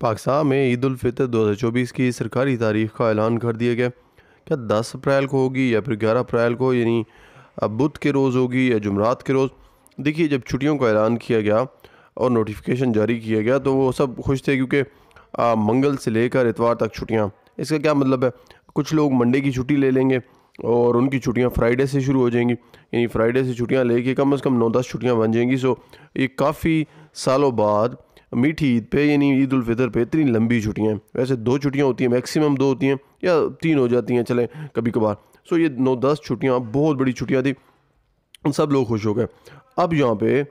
पाकिस्तान में ईद फितर दो हज़ार चौबीस की सरकारी तारीख का ऐलान कर दिया गया क्या दस अप्रैल को होगी या फिर ग्यारह अप्रैल को यानी बुध के रोज़ होगी या जुमरात के रोज़ देखिए जब छुट्टियों का ऐलान किया गया और नोटिफिकेशन जारी किया गया तो वो सब खुश थे क्योंकि मंगल से लेकर इतवार तक छुट्टियाँ इसका क्या मतलब है कुछ लोग मंडे की छुट्टी ले लेंगे और उनकी छुट्टियां फ्राइडे से शुरू हो जाएंगी यानी फ्राइडे से छुट्टियां लेके कम से कम नौ दस छुट्टियां बन जाएंगी सो ये काफ़ी सालों बाद मीठी ईद पे यानी ईद उलफ़ितर पे इतनी लंबी छुट्टियाँ वैसे दो छुट्टियाँ होती हैं मैक्सिमम दो होती हैं या तीन हो जाती हैं चलें कभी कभार सो ये नौ दस छुट्टियाँ बहुत बड़ी छुट्टियाँ थी सब लोग खुश हो गए अब यहाँ पे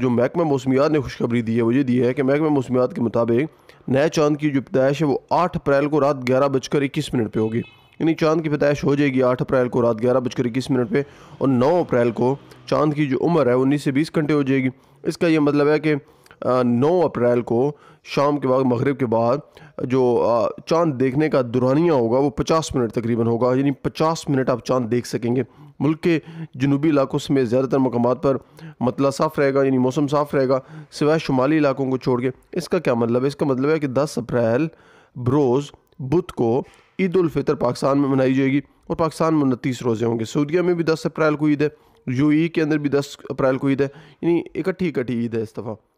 जो महकमा मौसमियात ने खुशखबरी दी है वो ये दी है कि महकमा मौसमियात के मुताबिक नए चांद की जो पैदाइश है वो आठ अप्रैल को रात ग्यारह बजकर इक्कीस मिनट पर होगी यानी चांद की पैदाइश हो जाएगी आठ अप्रैल को रात ग्यारह बजकर इक्कीस मिनट पर और नौ अप्रैल को चांद की जो उम्र है उन्नीस से बीस घंटे हो जाएगी इसका यह मतलब है कि नौ अप्रैल को शाम के बाद मगरब के बाद जो चांद देखने का दुरानिया होगा वो पचास मिनट तकरीबन होगा यानी पचास मिनट आप चांद देख सकेंगे मुल्क के जनूबी इलाकों समेत ज़्यादातर मकाम पर मतला साफ़ रहेगा यानी मौसम साफ़ रहेगा सिवाय शुमाली इलाकों को छोड़ के इसका क्या मतलब है इसका मतलब है कि दस अप्रैल बरोज़ बुध को ईद उलफ़ितर पाकिस्तान में मनाई जाएगी और पाकिस्तान में उनतीस रोज़े होंगे सऊदिया में भी दस अप्रैल को ईद है यू के अंदर भी दस अप्रैल को ईद है यानी इकट्ठी इकट्ठी ईद है इस दफ़ा